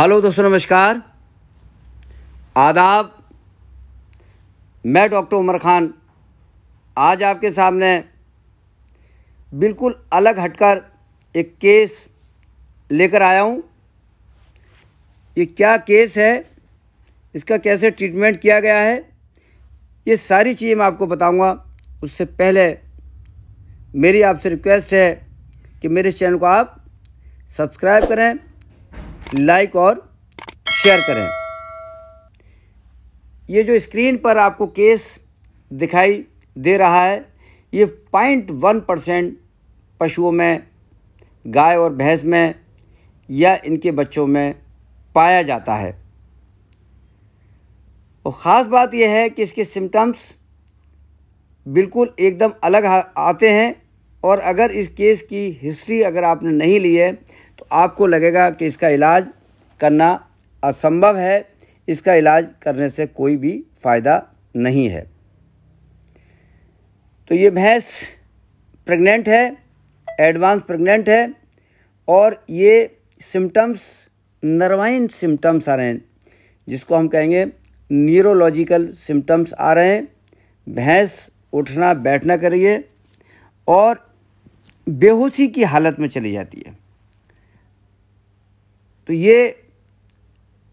hello दोस्तों नमस्कार आदाब मैं डॉक्टर उमर ख़ान आज आपके सामने बिल्कुल अलग हटकर एक केस लेकर आया हूँ ये क्या केस है इसका कैसे ट्रीटमेंट किया गया है ये सारी चीज़ें मैं आपको बताऊंगा उससे पहले मेरी आपसे रिक्वेस्ट है कि मेरे चैनल को आप सब्सक्राइब करें लाइक और शेयर करें ये जो स्क्रीन पर आपको केस दिखाई दे रहा है ये पॉइंट वन परसेंट पशुओं में गाय और भैंस में या इनके बच्चों में पाया जाता है और ख़ास बात यह है कि इसके सिम्टम्स बिल्कुल एकदम अलग आते हैं और अगर इस केस की हिस्ट्री अगर आपने नहीं ली है आपको लगेगा कि इसका इलाज करना असंभव है इसका इलाज करने से कोई भी फ़ायदा नहीं है तो ये भैंस प्रेग्नेंट है एडवांस प्रेग्नेंट है और ये सिम्टम्स नर्वाइन सिम्टम्स आ रहे हैं जिसको हम कहेंगे न्यूरोलॉजिकल सिम्टम्स आ रहे हैं भैंस उठना बैठना करिए और बेहोशी की हालत में चली जाती है तो ये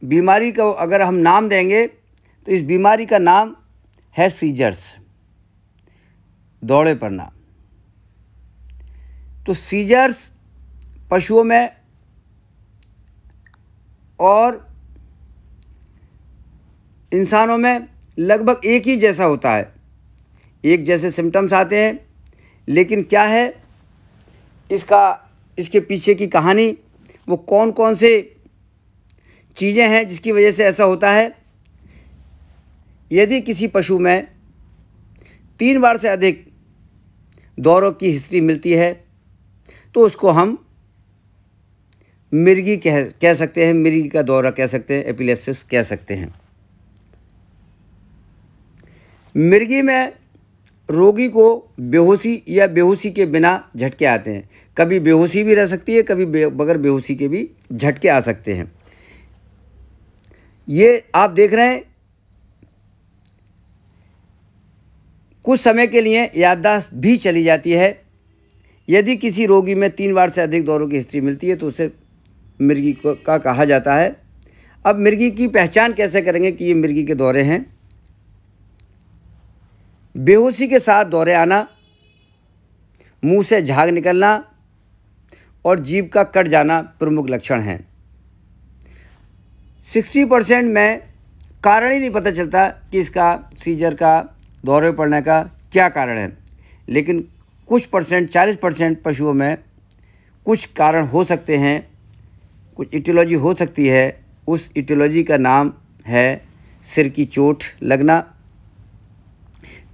बीमारी का अगर हम नाम देंगे तो इस बीमारी का नाम है सीजर्स दौड़े पड़ना तो सीजर्स पशुओं में और इंसानों में लगभग एक ही जैसा होता है एक जैसे सिम्टम्स आते हैं लेकिन क्या है इसका इसके पीछे की कहानी वो कौन कौन से चीज़ें हैं जिसकी वजह से ऐसा होता है यदि किसी पशु में तीन बार से अधिक दौरों की हिस्ट्री मिलती है तो उसको हम मिर्गी कह कह सकते हैं मिर्गी का दौरा कह सकते हैं एपिलेप्सिस कह सकते हैं मिर्गी में रोगी को बेहोशी या बेहोशी के बिना झटके आते हैं कभी बेहोशी भी रह सकती है कभी बे, बगैर बेहोशी के भी झटके आ सकते हैं ये आप देख रहे हैं कुछ समय के लिए याददाश्त भी चली जाती है यदि किसी रोगी में तीन बार से अधिक दौरों की हिस्ट्री मिलती है तो उसे मिर्गी का कहा जाता है अब मिर्गी की पहचान कैसे करेंगे कि ये मिर्गी के दौरे हैं बेहोशी के साथ दौरे आना मुंह से झाग निकलना और जीभ का कट जाना प्रमुख लक्षण हैं सिक्सटी परसेंट में कारण ही नहीं पता चलता कि इसका सीजर का दौरे पड़ने का क्या कारण है लेकिन कुछ परसेंट चालीस परसेंट पशुओं में कुछ कारण हो सकते हैं कुछ इटोलॉजी हो सकती है उस इटोलॉजी का नाम है सिर की चोट लगना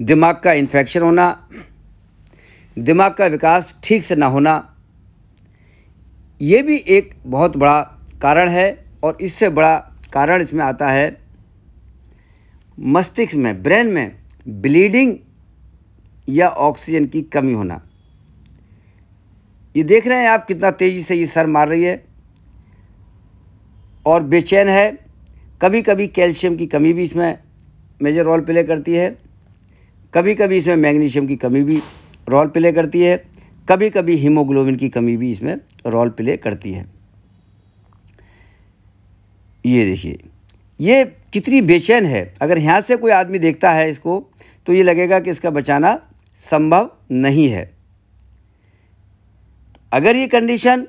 दिमाग का इन्फेक्शन होना दिमाग का विकास ठीक से ना होना ये भी एक बहुत बड़ा कारण है और इससे बड़ा कारण इसमें आता है मस्तिष्क में ब्रेन में ब्लीडिंग या ऑक्सीजन की कमी होना ये देख रहे हैं आप कितना तेज़ी से ये सर मार रही है और बेचैन है कभी कभी कैल्शियम की कमी भी इसमें मेजर रोल प्ले करती है कभी कभी इसमें मैग्नीशियम की कमी भी रोल प्ले करती है कभी कभी हीमोग्लोबिन की कमी भी इसमें रोल प्ले करती है ये देखिए ये कितनी बेचैन है अगर यहाँ से कोई आदमी देखता है इसको तो ये लगेगा कि इसका बचाना संभव नहीं है अगर ये कंडीशन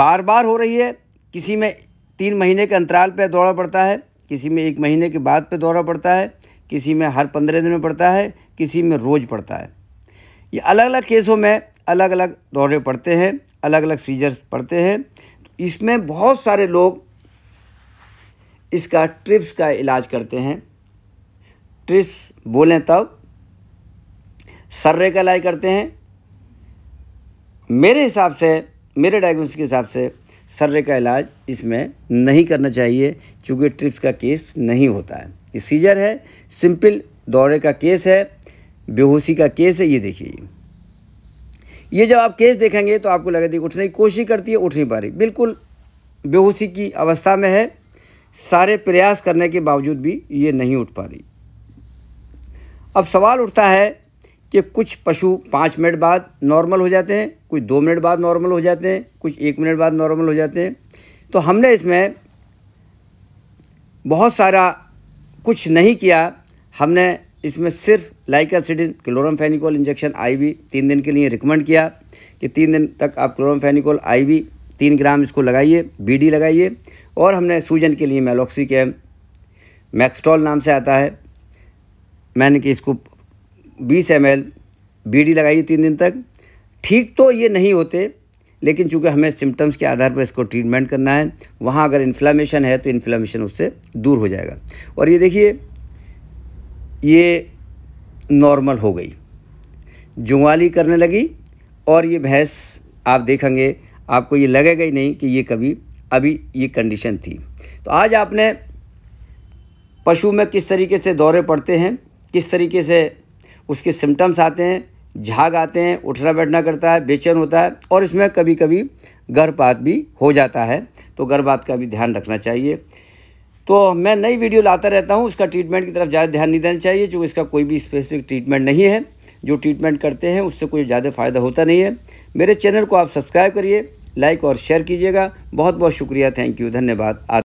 बार बार हो रही है किसी में तीन महीने के अंतराल पर दौड़ा पड़ता है किसी में एक महीने के बाद पे दौड़ा पड़ता है किसी में हर पंद्रह दिन में पड़ता है किसी में रोज़ पड़ता है ये अलग अलग केसों में अलग अलग दौरे पड़ते हैं अलग अलग सीजर्स पड़ते हैं तो इसमें बहुत सारे लोग इसका ट्रिप्स का इलाज करते हैं ट्रिप्स बोलें तब सर्रे का इलाज करते हैं मेरे हिसाब से मेरे डायग्नोस के हिसाब से सर्रे का इलाज इसमें नहीं करना चाहिए चूँकि ट्रिप्स का केस नहीं होता है ये सीजर है सिंपल दौरे का केस है बेहोशी का केस है ये देखिए ये जब आप केस देखेंगे तो आपको देखिए उठने की कोशिश करती है उठ नहीं पा रही बिल्कुल बेहोशी की अवस्था में है सारे प्रयास करने के बावजूद भी ये नहीं उठ पा रही अब सवाल उठता है कि कुछ पशु पाँच मिनट बाद नॉर्मल हो जाते हैं कुछ दो मिनट बाद नॉर्मल हो जाते हैं कुछ एक मिनट बाद नॉर्मल हो जाते हैं तो हमने इसमें बहुत सारा कुछ नहीं किया हमने इसमें सिर्फ लाइकासिडिन क्लोरमफेनिकोल इंजेक्शन आई वी तीन दिन के लिए रिकमेंड किया कि तीन दिन तक आप क्लोरमफेनिकोल वी तीन ग्राम इसको लगाइए बीडी लगाइए और हमने सूजन के लिए मेलोक्सी कैम मैक्सटॉल नाम से आता है मैंने कि इसको 20 एम एल डी लगाइए तीन दिन तक ठीक तो ये नहीं होते लेकिन चूँकि हमें सिम्टम्स के आधार पर इसको ट्रीटमेंट करना है वहाँ अगर इन्फ्लामेशन है तो इन्फ्लामेशन उससे दूर हो जाएगा और ये देखिए ये नॉर्मल हो गई जुआली करने लगी और ये भैंस आप देखेंगे आपको ये लगेगा ही नहीं कि ये कभी अभी ये कंडीशन थी तो आज आपने पशु में किस तरीके से दौरे पड़ते हैं किस तरीके से उसके सिम्टम्स आते हैं झाग आते हैं उठना बैठना करता है बेचैन होता है और इसमें कभी कभी गर्भपात भी हो जाता है तो गर्भपात का भी ध्यान रखना चाहिए तो मैं नई वीडियो लाता रहता हूँ उसका ट्रीटमेंट की तरफ ज़्यादा ध्यान नहीं देना चाहिए जो इसका कोई भी स्पेसिफिक ट्रीटमेंट नहीं है जो ट्रीटमेंट करते हैं उससे कोई ज़्यादा फ़ायदा होता नहीं है मेरे चैनल को आप सब्सक्राइब करिए लाइक और शेयर कीजिएगा बहुत बहुत शुक्रिया थैंक यू धन्यवाद